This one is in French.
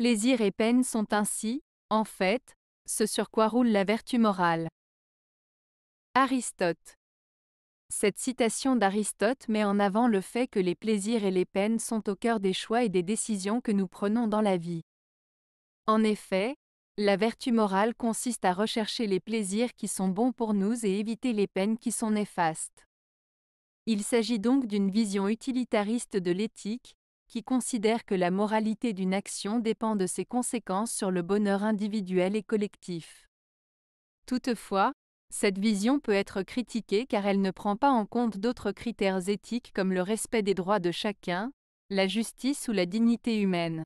Plaisir et peine sont ainsi, en fait, ce sur quoi roule la vertu morale. Aristote. Cette citation d'Aristote met en avant le fait que les plaisirs et les peines sont au cœur des choix et des décisions que nous prenons dans la vie. En effet, la vertu morale consiste à rechercher les plaisirs qui sont bons pour nous et éviter les peines qui sont néfastes. Il s'agit donc d'une vision utilitariste de l'éthique, qui considère que la moralité d'une action dépend de ses conséquences sur le bonheur individuel et collectif. Toutefois, cette vision peut être critiquée car elle ne prend pas en compte d'autres critères éthiques comme le respect des droits de chacun, la justice ou la dignité humaine.